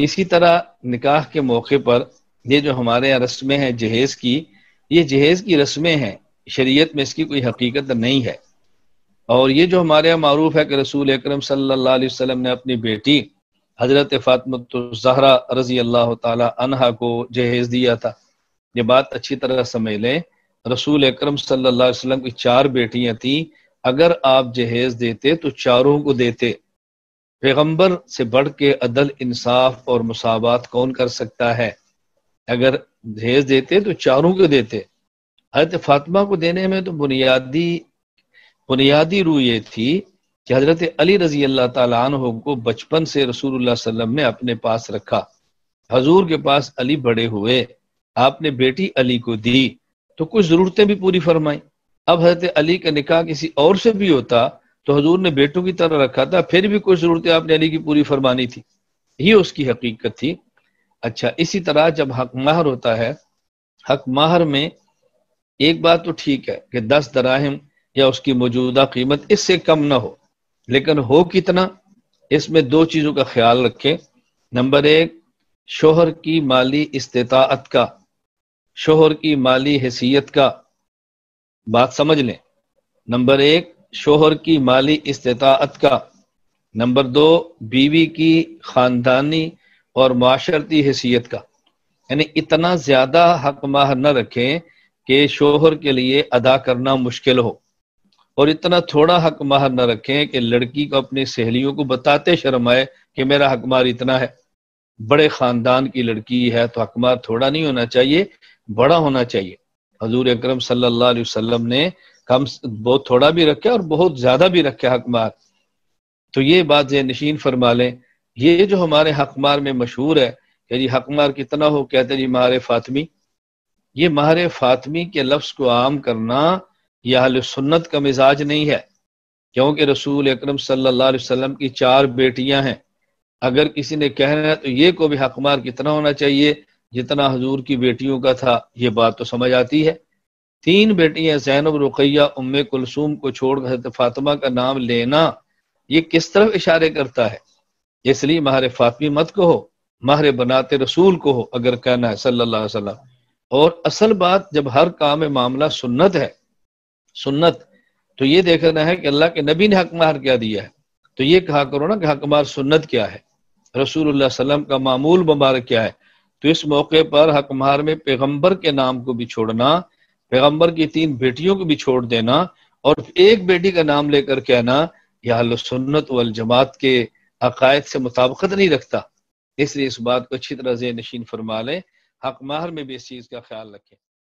इसी तरह निकाह के मौके पर ये जो हमारे यहाँ रस्में हैं जहेज की ये जहेज की रस्में हैं शरीयत में इसकी कोई हकीकत नहीं है और ये जो हमारे यहाँ मरूफ है कि रसूल अक्रम सम ने अपनी बेटी हजरत जहरा रजी अल्लाह तहा को जहेज दिया था ये बात अच्छी तरह समझ लें रसूल अक्रम सल्ला वसम की चार बेटियाँ थीं अगर आप जहेज देते तो चारों को देते पैगंबर से बढ़ के अदल इंसाफ और मुसावत कौन कर सकता है अगर दहेज देते तो चारों को देते हजरत फातिमा को देने में तो बुनियादी बुनियादी रू ये थी कि हजरत अली रजी अल्लाह तु को बचपन से रसूलुल्लाह वसल्लम ने अपने पास रखा हजूर के पास अली बड़े हुए आपने बेटी अली को दी तो कुछ जरूरतें भी पूरी फरमाई अब हजरत अली का निकाह किसी और से भी होता तो हजूर ने बेटों की तरह रखा था फिर भी कुछ जरूरत आपने अली की पूरी फरमानी थी ये उसकी हकीकत थी अच्छा इसी तरह जब हक माहर होता है हक माहर में एक बात तो ठीक है कि दस दराहम या उसकी मौजूदा कीमत इससे कम ना हो लेकिन हो कितना इसमें दो चीज़ों का ख्याल रखें नंबर एक शोहर की माली इस्तात का शोहर की माली हैसियत का बात समझ लें नंबर एक शोहर की माली इस्तात का नंबर दो बीवी की खानदानी और माशरती हैसियत का यानी इतना ज्यादा हक माह न रखें कि शोहर के लिए अदा करना मुश्किल हो और इतना थोड़ा हक माह न रखें कि लड़की को अपनी सहेलियों को बताते शर्म आए कि मेरा हक मार इतना है बड़े खानदान की लड़की है तो हकमार थोड़ा नहीं होना चाहिए बड़ा होना चाहिए हजूर अक्रम सल्ला वसलम ने कम बहुत थोड़ा भी रखे और बहुत ज्यादा भी रखे हकमार तो ये बात जे नशीन फरमा लें ये जो हमारे हकमार में मशहूर है कि जी हकमार कितना हो कहते हैं जी मार फातमी ये माहर फातमी के लफ्ज को आम करना यह सुन्नत का मिजाज नहीं है क्योंकि रसूल अक्रम सल्लाम की चार बेटियां हैं अगर किसी ने कहना है तो ये को भी हकमार कितना होना चाहिए जितना हजूर की बेटियों का था ये बात तो समझ आती है तीन बेटियां जैनब रुकैया उम कुलसूम को छोड़ हजरत फातिमा का नाम लेना ये किस तरफ इशारे करता है इसलिए महारे फातमी मत कहो महारे बनाते रसूल को हो अगर कहना है सल्लल्लाहु अलैहि वसल्लम और असल बात जब हर काम में मामला सुन्नत है सुन्नत तो ये देखना है कि अल्लाह के नबी ने हकमार क्या दिया है तो ये कहा करो ना कि हक सुन्नत क्या है रसूल वसलम का मामूल मुबारक क्या है तो इस मौके पर हक में पैगम्बर के नाम को भी छोड़ना पैगम्बर की तीन बेटियों को भी छोड़ देना और एक बेटी का नाम लेकर कहना यह सुन्नत वल जमात के हकायद से मुताबकत नहीं रखता इसलिए इस बात को अच्छी तरह से नशीन फरमा लें हक माहर में भी इस चीज़ का ख्याल रखें